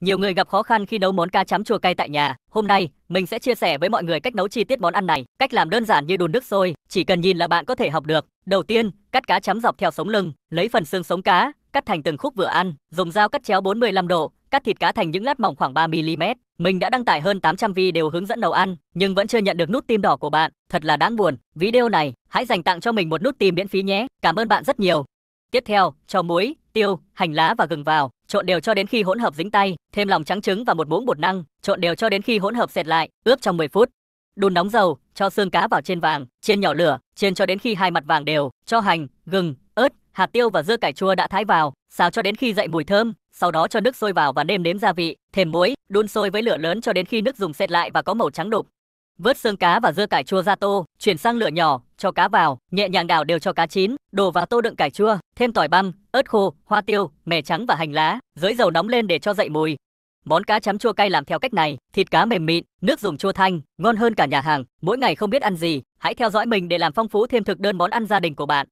Nhiều người gặp khó khăn khi nấu món cá chấm chua cay tại nhà. Hôm nay, mình sẽ chia sẻ với mọi người cách nấu chi tiết món ăn này. Cách làm đơn giản như đun nước sôi, chỉ cần nhìn là bạn có thể học được. Đầu tiên, cắt cá chấm dọc theo sống lưng, lấy phần xương sống cá, cắt thành từng khúc vừa ăn, dùng dao cắt chéo 45 độ, cắt thịt cá thành những lát mỏng khoảng 3 mm. Mình đã đăng tải hơn 800 video hướng dẫn nấu ăn, nhưng vẫn chưa nhận được nút tim đỏ của bạn. Thật là đáng buồn. Video này, hãy dành tặng cho mình một nút tim miễn phí nhé. Cảm ơn bạn rất nhiều. Tiếp theo, cho muối, tiêu, hành lá và gừng vào, trộn đều cho đến khi hỗn hợp dính tay, thêm lòng trắng trứng và một muỗng bột năng, trộn đều cho đến khi hỗn hợp sệt lại, ướp trong 10 phút. Đun nóng dầu, cho xương cá vào chiên vàng, chiên nhỏ lửa, chiên cho đến khi hai mặt vàng đều, cho hành, gừng, ớt, hạt tiêu và dưa cải chua đã thái vào, xào cho đến khi dậy mùi thơm, sau đó cho nước sôi vào và nêm nếm gia vị, thêm muối, đun sôi với lửa lớn cho đến khi nước dùng sệt lại và có màu trắng đục. Vớt xương cá và dưa cải chua ra tô, chuyển sang lửa nhỏ, cho cá vào, nhẹ nhàng đảo đều cho cá chín, đổ vào tô đựng cải chua, thêm tỏi băm, ớt khô, hoa tiêu, mè trắng và hành lá, dưới dầu nóng lên để cho dậy mùi. Món cá chấm chua cay làm theo cách này, thịt cá mềm mịn, nước dùng chua thanh, ngon hơn cả nhà hàng. Mỗi ngày không biết ăn gì, hãy theo dõi mình để làm phong phú thêm thực đơn món ăn gia đình của bạn.